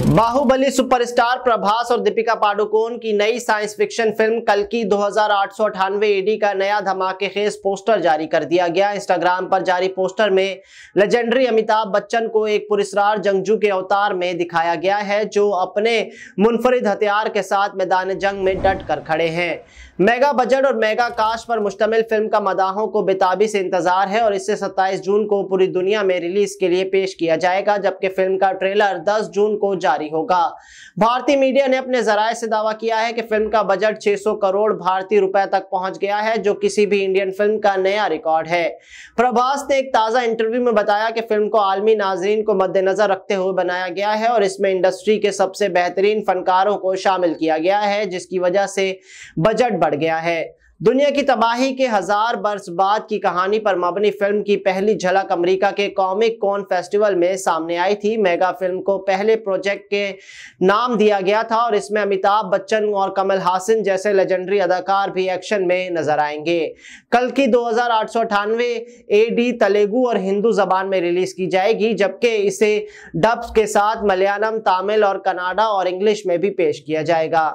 Baahubali superstar Prabhas और दीपिका पाडुकोन की नई साइंस फिक्शन फिल्म कल की दो एडी का नया धमाके धमाकेखेज पोस्टर जारी कर दिया गया इंस्टाग्राम पर जारी पोस्टर में लेजेंडरी अमिताभ बच्चन को एक पुरस्कार जंगजू के अवतार में दिखाया गया है जो अपने मुनफरिद हथियार के साथ मैदान जंग में डट कर खड़े हैं मेगा बजट और मेगा काश पर मुश्तमिल फिल्म का मदाहों को बेताबी से इंतजार है और इसे 27 जून को पूरी दुनिया में रिलीज के लिए पेश किया जाएगा जबकि फिल्म का ट्रेलर 10 जून को जारी होगा भारतीय मीडिया ने अपने जराये से दावा किया है कि फिल्म का बजट 600 करोड़ भारतीय रुपए तक पहुंच गया है जो किसी भी इंडियन फिल्म का नया रिकॉर्ड है प्रभास ने एक ताज़ा इंटरव्यू में बताया कि फिल्म को आलमी नाजरीन को मद्देनजर रखते हुए बनाया गया है और इसमें इंडस्ट्री के सबसे बेहतरीन फनकारों को शामिल किया गया है जिसकी वजह से बजट बढ़ गया है दुनिया की तबाही के हजार बरस बाद की कहानी पर मबनी फिल्म की पहली झलक अमेरिका के कॉमिक कॉन फेस्टिवल में सामने आई थी मेगा फिल्म को पहले प्रोजेक्ट के नाम दिया गया था और इसमें अमिताभ बच्चन और कमल हासिन जैसे लेजेंडरी अदाकार भी एक्शन में नजर आएंगे कल की दो हजार एडी तेलुगु और हिंदू जबान में रिलीज की जाएगी जबकि इसे डब्स के साथ मलयालम तमिल और कनाडा और इंग्लिश में भी पेश किया जाएगा